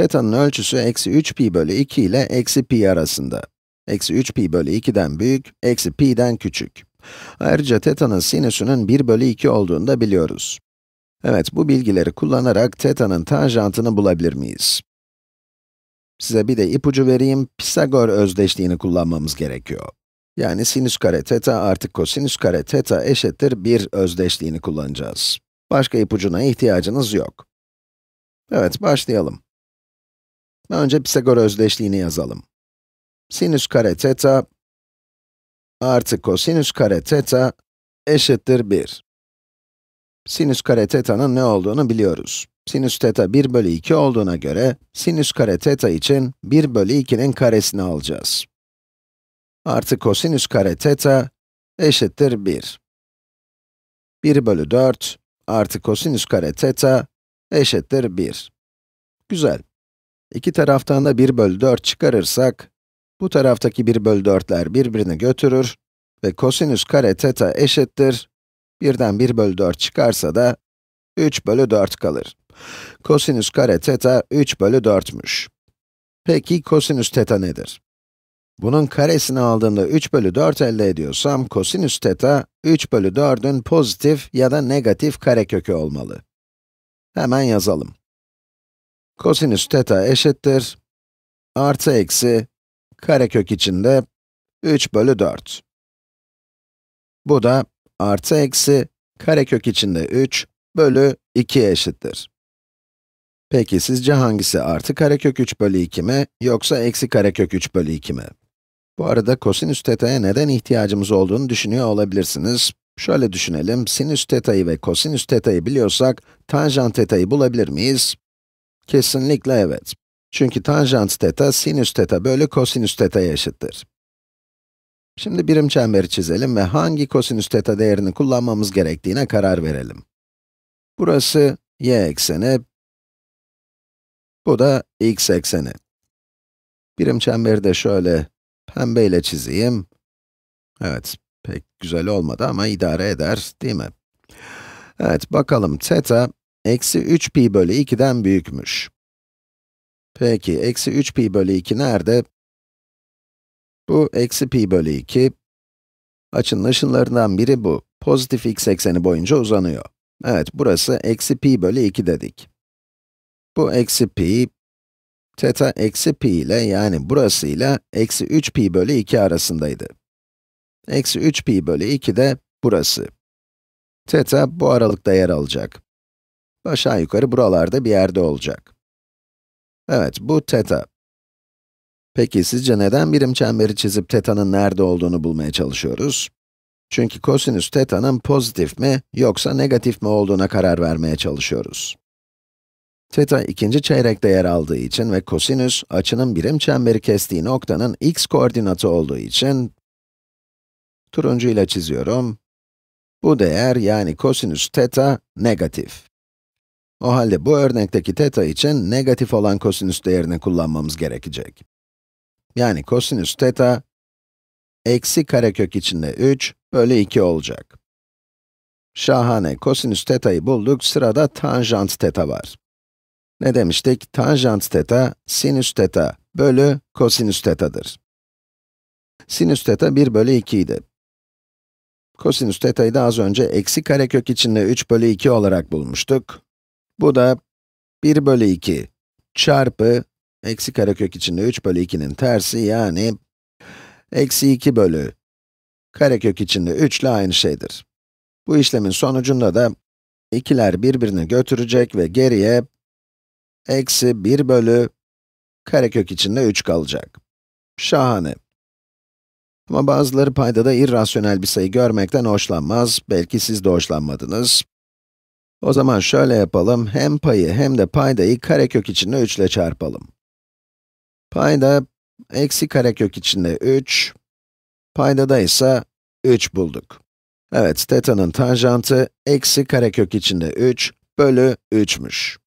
Teta'nın ölçüsü eksi 3 pi bölü 2 ile eksi pi arasında. Eksi 3 pi bölü 2'den büyük, eksi pi'den küçük. Ayrıca teta'nın sinüsünün 1 bölü 2 olduğunu da biliyoruz. Evet, bu bilgileri kullanarak teta'nın tanjantını bulabilir miyiz? Size bir de ipucu vereyim, Pisagor özdeşliğini kullanmamız gerekiyor. Yani sinüs kare teta artı kosinüs kare teta eşittir 1 özdeşliğini kullanacağız. Başka ipucuna ihtiyacınız yok. Evet, başlayalım. Önce Pisagor özdeşliğini yazalım. Sinüs kare teta artı kosinüs kare teta eşittir 1. Sinüs kare teta'nın ne olduğunu biliyoruz. Sinüs teta 1 bölü 2 olduğuna göre, sinüs kare teta için 1 bölü 2'nin karesini alacağız. Artı kosinüs kare teta eşittir 1. 1 bölü 4 artı kosinüs kare teta eşittir 1. Güzel. İki taraftan da 1 bölü 4 çıkarırsak, bu taraftaki 1 bölü 4'ler birbirini götürür ve kosinüs kare teta eşittir. Birden 1 bölü 4 çıkarsa da 3 bölü 4 kalır. Kosinüs kare teta 3 bölü 4'müş. Peki kosinüs teta nedir? Bunun karesini aldığımda 3 bölü 4 elde ediyorsam, kosinüs teta 3 bölü 4'ün pozitif ya da negatif karekökü olmalı. Hemen yazalım. Kosinüs teta eşittir. Artı eksi karekök içinde 3 bölü 4. Bu da artı eksi karekök içinde 3 bölü 2 eşittir. Peki sizce hangisi artı karekök 3 bölü 2 mi, yoksa eksi karekök 3 bölü 2 mi? Bu arada kosinüs teta'ya neden ihtiyacımız olduğunu düşünüyor olabilirsiniz. Şöyle düşünelim, sinüs teta'yı ve kosinüs teta'yı biliyorsak, tanjant teta'yı bulabilir miyiz? Kesinlikle evet. Çünkü tanjant teta, sinüs teta bölü kosinüs teta eşittir. Şimdi birim çemberi çizelim ve hangi kosinüs teta değerini kullanmamız gerektiğine karar verelim. Burası y ekseni, bu da x ekseni. Birim çemberi de şöyle pembe ile çizeyim. Evet, pek güzel olmadı ama idare eder, değil mi? Evet, bakalım teta eksi 3 pi bölü 2'den büyükmüş. Peki, eksi 3 pi bölü 2 nerede? Bu eksi pi bölü 2. Açının ışınlarından biri bu. Pozitif x ekseni boyunca uzanıyor. Evet, burası eksi pi bölü 2 dedik. Bu eksi pi, teta eksi pi ile yani burası ile eksi 3 pi bölü 2 arasındaydı. Eksi 3 pi bölü 2 de burası. Teta bu aralıkta yer alacak. Aşağı yukarı buralarda bir yerde olacak. Evet, bu teta. Peki sizce neden birim çemberi çizip teta'nın nerede olduğunu bulmaya çalışıyoruz? Çünkü kosinüs teta'nın pozitif mi yoksa negatif mi olduğuna karar vermeye çalışıyoruz. Teta ikinci çeyrekte yer aldığı için ve kosinüs açının birim çemberi kestiği noktanın x koordinatı olduğu için turuncu ile çiziyorum. Bu değer yani kosinüs teta negatif. O halde bu örnekteki teta için negatif olan kosinüs değerini kullanmamız gerekecek. Yani kosinüs teta eksi karekök içinde 3 bölü 2 olacak. Şahane, kosinüs teta'yı bulduk, sırada tanjant teta var. Ne demiştik? Tanjant teta, sinüs teta bölü kosinüs teta'dır. Sinüs teta 1 bölü 2 idi. Kosinüs teta'yı da az önce eksi karekök içinde 3 bölü 2 olarak bulmuştuk. Bu da 1 bölü 2 çarpı eksi karekök içinde 3 bölü 2'nin tersi yani eksi 2 bölü karekök içinde 3 ile aynı şeydir. Bu işlemin sonucunda da ikiler birbirini götürecek ve geriye eksi 1 bölü karekök içinde 3 kalacak. Şahane. Ama bazıları paydada irrasyonel bir sayı görmekten hoşlanmaz. Belki siz de hoşlanmadınız. O zaman şöyle yapalım, hem payı hem de paydayı karekök içinde 3 ile çarpalım. Payda, eksi karekök içinde 3, paydada ise 3 bulduk. Evet, teta'nın tanjantı, eksi karekök içinde 3 bölü 3'müş.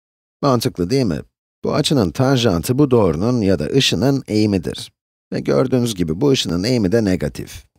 Mantıklı değil mi? Bu açının tanjantı bu doğrunun ya da ışının eğimidir. Ve gördüğünüz gibi bu ışının eğimi de negatif.